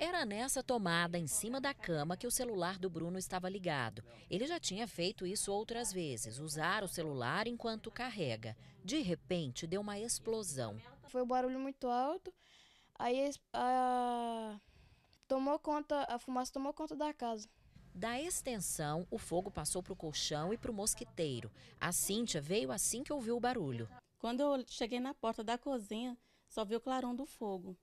Era nessa tomada em cima da cama que o celular do Bruno estava ligado. Ele já tinha feito isso outras vezes, usar o celular enquanto carrega. De repente, deu uma explosão. Foi um barulho muito alto. Aí a... tomou conta, a fumaça tomou conta da casa. Da extensão, o fogo passou para o colchão e para o mosquiteiro. A Cíntia veio assim que ouviu o barulho. Quando eu cheguei na porta da cozinha, só vi o clarão do fogo.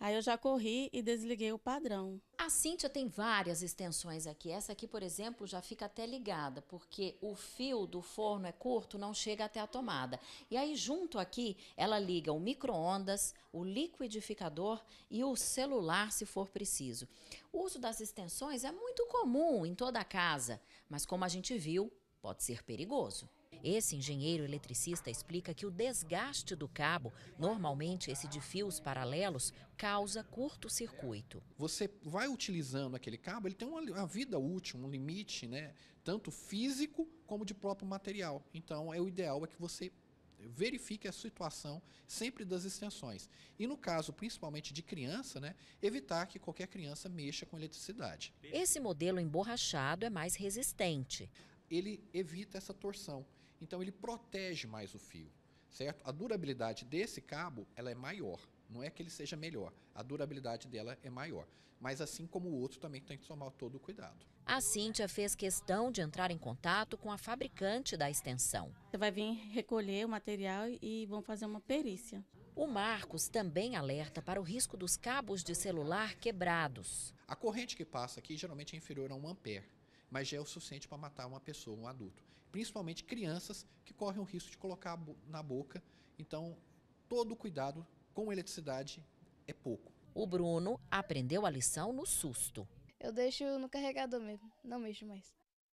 Aí eu já corri e desliguei o padrão. A Cíntia tem várias extensões aqui. Essa aqui, por exemplo, já fica até ligada, porque o fio do forno é curto, não chega até a tomada. E aí, junto aqui, ela liga o micro-ondas, o liquidificador e o celular, se for preciso. O uso das extensões é muito comum em toda a casa, mas como a gente viu, pode ser perigoso. Esse engenheiro eletricista explica que o desgaste do cabo, normalmente esse de fios paralelos, causa curto-circuito. Você vai utilizando aquele cabo, ele tem uma, vida útil, um limite, né? tanto físico como de próprio material. Então, é o ideal é que você verifique a situação sempre das extensões. E no caso, principalmente de criança, né, evitar que qualquer criança mexa com eletricidade. Esse modelo emborrachado é mais resistente ele evita essa torção. Então ele protege mais o fio, certo? A durabilidade desse cabo, ela é maior. Não é que ele seja melhor, a durabilidade dela é maior. Mas assim como o outro, também tem que tomar todo o cuidado. A Cíntia fez questão de entrar em contato com a fabricante da extensão. Você vai vir recolher o material e vão fazer uma perícia. O Marcos também alerta para o risco dos cabos de celular quebrados. A corrente que passa aqui geralmente é inferior a 1 ampere mas já é o suficiente para matar uma pessoa, um adulto. Principalmente crianças que correm o risco de colocar na boca. Então, todo cuidado com eletricidade é pouco. O Bruno aprendeu a lição no susto. Eu deixo no carregador mesmo, não mexo mais.